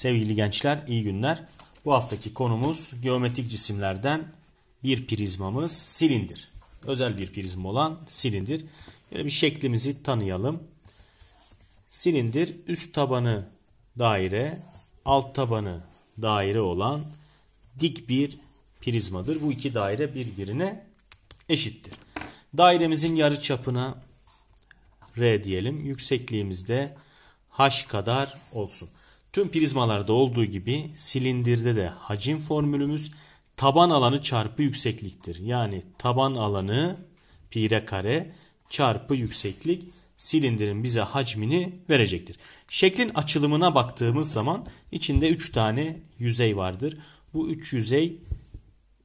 Sevgili gençler iyi günler. Bu haftaki konumuz geometrik cisimlerden bir prizmamız silindir. Özel bir prizma olan silindir. Böyle bir şeklimizi tanıyalım. Silindir üst tabanı daire, alt tabanı daire olan dik bir prizmadır. Bu iki daire birbirine eşittir. Dairemizin yarı çapına R diyelim. Yüksekliğimiz de H kadar olsun. Tüm prizmalarda olduğu gibi silindirde de hacim formülümüz taban alanı çarpı yüksekliktir. Yani taban alanı pire kare çarpı yükseklik silindirin bize hacmini verecektir. Şeklin açılımına baktığımız zaman içinde 3 tane yüzey vardır. Bu 3 yüzey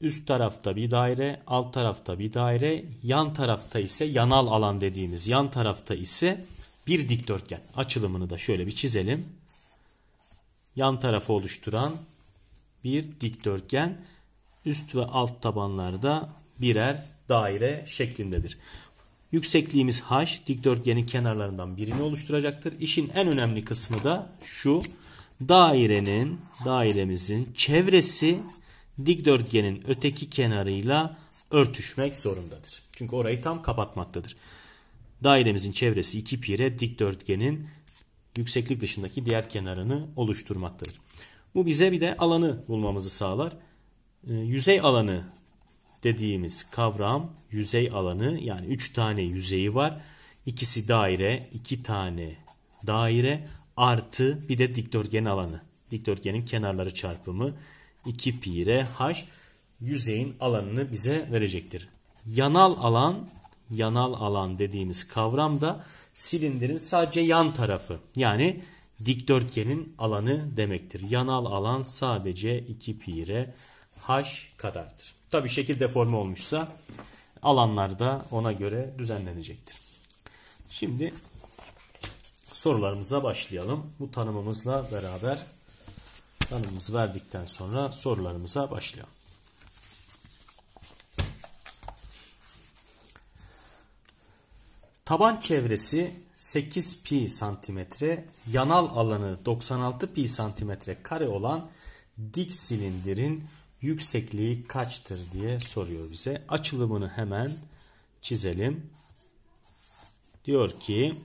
üst tarafta bir daire, alt tarafta bir daire, yan tarafta ise yanal alan dediğimiz yan tarafta ise bir dikdörtgen. Açılımını da şöyle bir çizelim yan tarafı oluşturan bir dikdörtgen. Üst ve alt tabanlarda birer daire şeklindedir. Yüksekliğimiz h dikdörtgenin kenarlarından birini oluşturacaktır. İşin en önemli kısmı da şu. Dairenin, dairemizin çevresi dikdörtgenin öteki kenarıyla örtüşmek zorundadır. Çünkü orayı tam kapatmaktadır. Dairemizin çevresi 2 pire dikdörtgenin yükseklik dışındaki diğer kenarını oluşturmaktadır. Bu bize bir de alanı bulmamızı sağlar. Ee, yüzey alanı dediğimiz kavram yüzey alanı yani 3 tane yüzeyi var. İkisi daire, 2 iki tane daire artı bir de dikdörtgen alanı. Dikdörtgenin kenarları çarpımı 2 pi r h yüzeyin alanını bize verecektir. Yanal alan yanal alan dediğimiz kavram da silindirin sadece yan tarafı yani dikdörtgenin alanı demektir. Yanal alan sadece 2 pi r h kadardır. Tabi şekil deforme olmuşsa alanlar da ona göre düzenlenecektir. Şimdi sorularımıza başlayalım. Bu tanımımızla beraber tanımımızı verdikten sonra sorularımıza başlayalım. Taban çevresi 8 pi santimetre, yanal alanı 96 pi santimetre kare olan dik silindirin yüksekliği kaçtır diye soruyor bize. Açılımını hemen çizelim. Diyor ki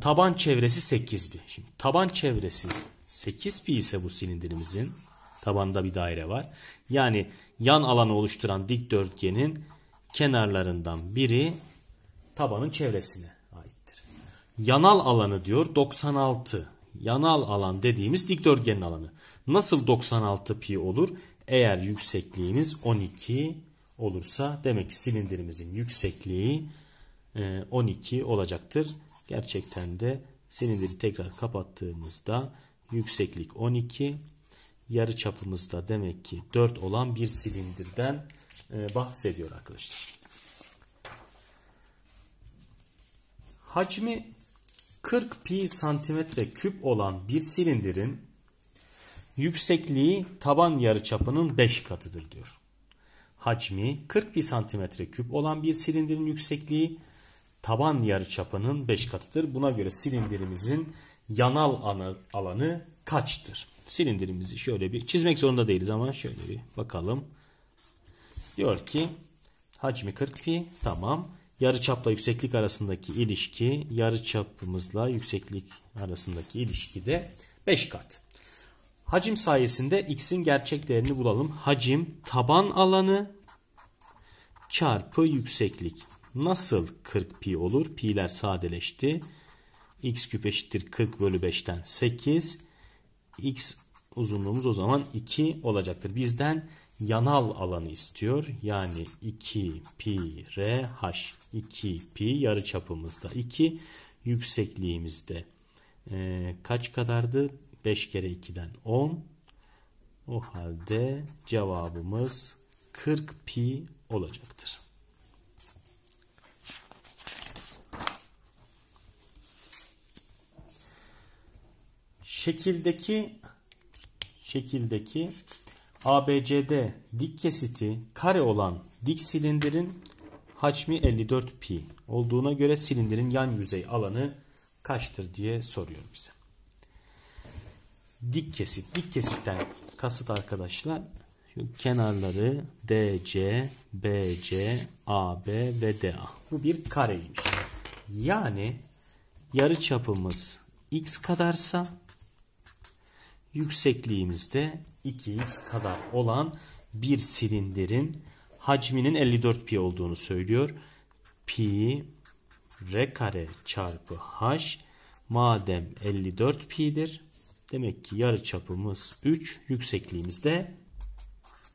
taban çevresi 8 pi. Şimdi taban çevresi 8 pi ise bu silindirimizin tabanda bir daire var. Yani yan alanı oluşturan dik dörtgenin kenarlarından biri tabanın çevresine aittir. Yanal alanı diyor 96. Yanal alan dediğimiz dikdörtgenin alanı. Nasıl 96 pi olur? Eğer yüksekliğimiz 12 olursa demek ki silindirimizin yüksekliği 12 e, olacaktır. Gerçekten de silindiri tekrar kapattığımızda yükseklik 12 yarı çapımızda demek ki 4 olan bir silindirden e, bahsediyor arkadaşlar. Hacmi 40 pi santimetre küp olan bir silindirin yüksekliği taban yarıçapının 5 katıdır diyor. Hacmi 40 pi santimetre küp olan bir silindirin yüksekliği taban yarıçapının 5 katıdır. Buna göre silindirimizin yanal alanı kaçtır? Silindirimizi şöyle bir çizmek zorunda değiliz ama şöyle bir bakalım. Diyor ki hacmi 40 pi tamam. Yarı çapla yükseklik arasındaki ilişki yarı çapımızla yükseklik arasındaki ilişki de 5 kat. Hacim sayesinde x'in gerçek değerini bulalım. Hacim taban alanı çarpı yükseklik. Nasıl 40 pi olur? Pi'ler sadeleşti. x küp eşittir 40 bölü 5'ten 8. x uzunluğumuz o zaman 2 olacaktır. Bizden yanal alanı istiyor. Yani 2 pi r h 2 pi yarı çapımızda 2 yüksekliğimizde e, kaç kadardı? 5 kere 2'den 10. O halde cevabımız 40 pi olacaktır. Şekildeki şekildeki ABCD dik kesiti kare olan dik silindirin hacmi 54 pi olduğuna göre silindirin yan yüzey alanı kaçtır diye soruyor bize. Dik kesit. Dik kesitten kasıt arkadaşlar şu kenarları DC, BC, AB ve DA. Bu bir kareymiş. Yani yarı çapımız x kadarsa yüksekliğimizde 2x kadar olan bir silindirin hacminin 54 pi olduğunu söylüyor. Pi r kare çarpı h madem 54 pi'dir. Demek ki yarı çapımız 3, yüksekliğimiz de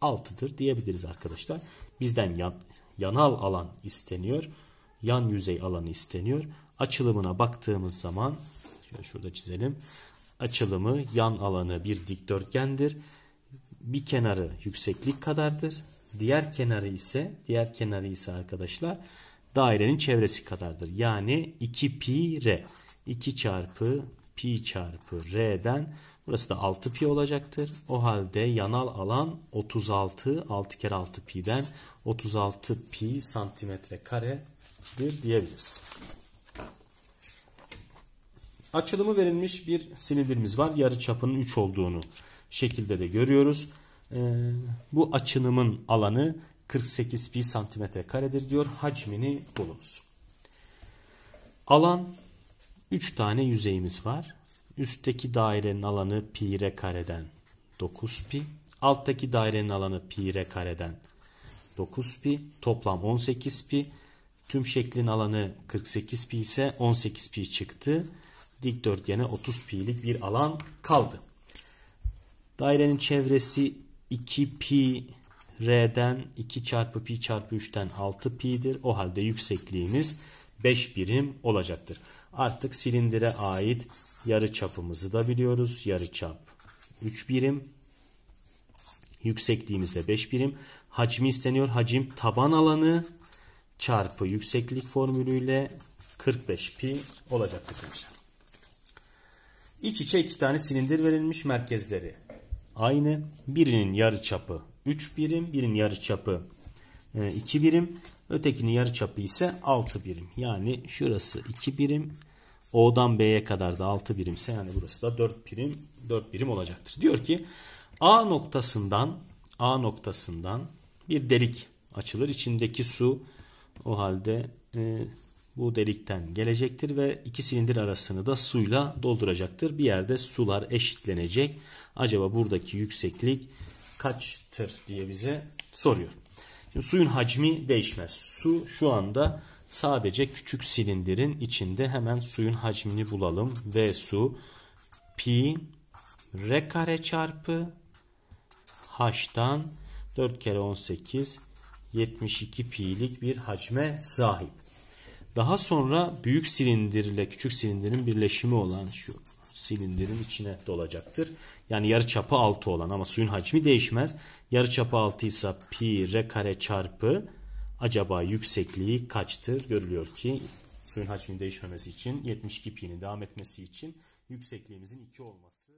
6'dır diyebiliriz arkadaşlar. Bizden yan, yanal alan isteniyor. Yan yüzey alanı isteniyor. Açılımına baktığımız zaman şöyle şurada çizelim açılımı yan alanı bir dikdörtgendir. Bir kenarı yükseklik kadardır. Diğer kenarı ise diğer kenarı ise arkadaşlar dairenin çevresi kadardır. Yani 2 pi r. 2 çarpı pi çarpı r'den burası da 6 pi olacaktır. O halde yanal alan 36 6 kere 6 pi'den 36 pi santimetre karedir diyebiliriz. Açılımı verilmiş bir silindirimiz var. Yarı çapının 3 olduğunu şekilde de görüyoruz. Ee, bu açılımın alanı 48 pi santimetre karedir diyor. Hacmini bulunuz. Alan 3 tane yüzeyimiz var. Üstteki dairenin alanı pi r kareden 9 pi. Alttaki dairenin alanı pi r kareden 9 pi. Toplam 18 pi. Tüm şeklin alanı 48 pi ise 18 pi çıktı dikdörtgene 30 pi'lik bir alan kaldı. Dairenin çevresi 2 pi r'den 2 çarpı pi çarpı 3'ten 6 pi'dir. O halde yüksekliğimiz 5 birim olacaktır. Artık silindire ait yarı çapımızı da biliyoruz. Yarı çap 3 birim. Yüksekliğimiz de 5 birim. Hacmi isteniyor. Hacim taban alanı çarpı yükseklik formülüyle 45 pi olacaktır arkadaşlar. İç içe iki tane silindir verilmiş merkezleri. Aynı birinin yarı çapı 3 birim, birinin yarı çapı 2 e, birim, ötekinin yarı çapı ise 6 birim. Yani şurası 2 birim, O'dan B'ye kadar da 6 birimse yani burası da 4 birim, 4 birim olacaktır. Diyor ki A noktasından A noktasından bir delik açılır. İçindeki su o halde e, bu delikten gelecektir ve iki silindir arasını da suyla dolduracaktır. Bir yerde sular eşitlenecek. Acaba buradaki yükseklik kaçtır diye bize soruyor. Şimdi suyun hacmi değişmez. Su şu anda sadece küçük silindirin içinde hemen suyun hacmini bulalım. V su pi r kare çarpı h'tan 4 kere 18 72 pi'lik bir hacme sahip. Daha sonra büyük silindirle küçük silindirin birleşimi olan şu silindirin içine dolacaktır. Yani yarı çapı 6 olan ama suyun hacmi değişmez. Yarı çapı 6 ise pi r kare çarpı acaba yüksekliği kaçtır? Görülüyor ki suyun hacmi değişmemesi için 72 pi'nin devam etmesi için yüksekliğimizin 2 olması